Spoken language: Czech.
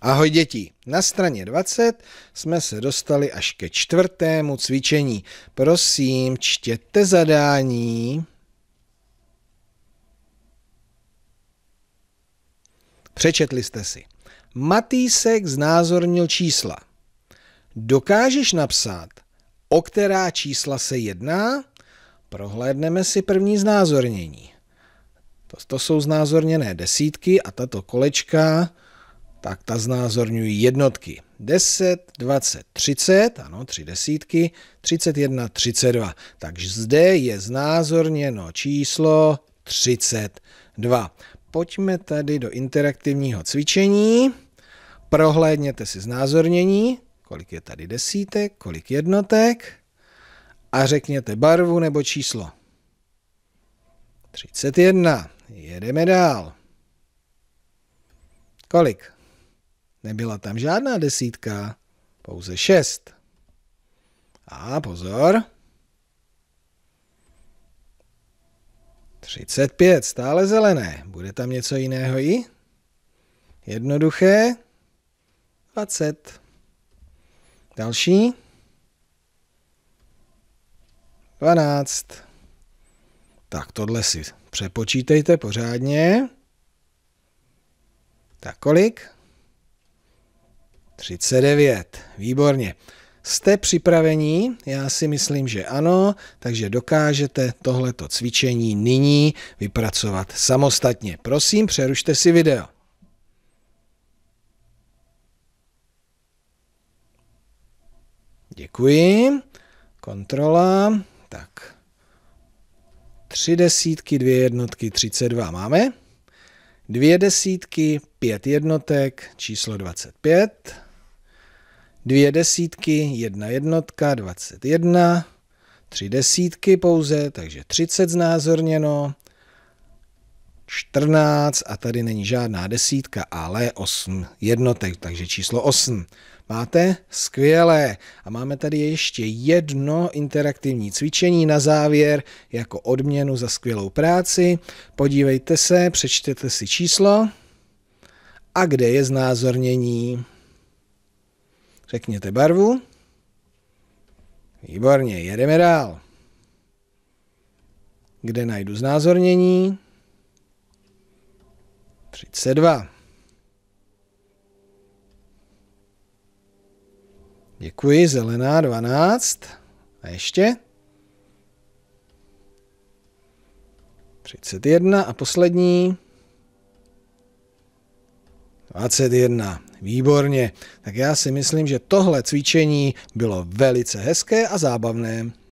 Ahoj děti, na straně 20 jsme se dostali až ke čtvrtému cvičení. Prosím, čtěte zadání. Přečetli jste si. Matýsek znázornil čísla. Dokážeš napsat, o která čísla se jedná? Prohlédneme si první znázornění. To, to jsou znázorněné desítky a tato kolečka tak ta znázorňují jednotky. 10, 20, 30, ano, tři desítky, 31, 32. Takže zde je znázorněno číslo 32. Pojďme tady do interaktivního cvičení. Prohlédněte si znázornění, kolik je tady desítek, kolik jednotek a řekněte barvu nebo číslo. 31. Jedeme dál. Kolik? Nebyla tam žádná desítka, pouze šest. A pozor. 35, stále zelené. Bude tam něco jiného i? Jednoduché. 20. Další. 12. Tak tohle si přepočítejte pořádně. Tak kolik? 39. Výborně. Jste připravení? Já si myslím, že ano, takže dokážete tohleto cvičení nyní vypracovat samostatně. Prosím, přerušte si video. Děkuji. Kontrola. Tak. Tři desítky, dvě jednotky, 32 máme. Dvě desítky, pět jednotek, číslo 25. Dvě desítky, jedna jednotka, 21. Tři desítky pouze, takže 30 znázorněno. 14 a tady není žádná desítka, ale 8 jednotek, takže číslo 8. Máte? Skvělé. A máme tady ještě jedno interaktivní cvičení na závěr jako odměnu za skvělou práci. Podívejte se, přečtěte si číslo a kde je znázornění. Řekněte barvu. Výborně, jedeme dál. Kde najdu znázornění? 32. Děkuji, zelená 12. A ještě? 31 a poslední 21. Výborně. Tak já si myslím, že tohle cvičení bylo velice hezké a zábavné.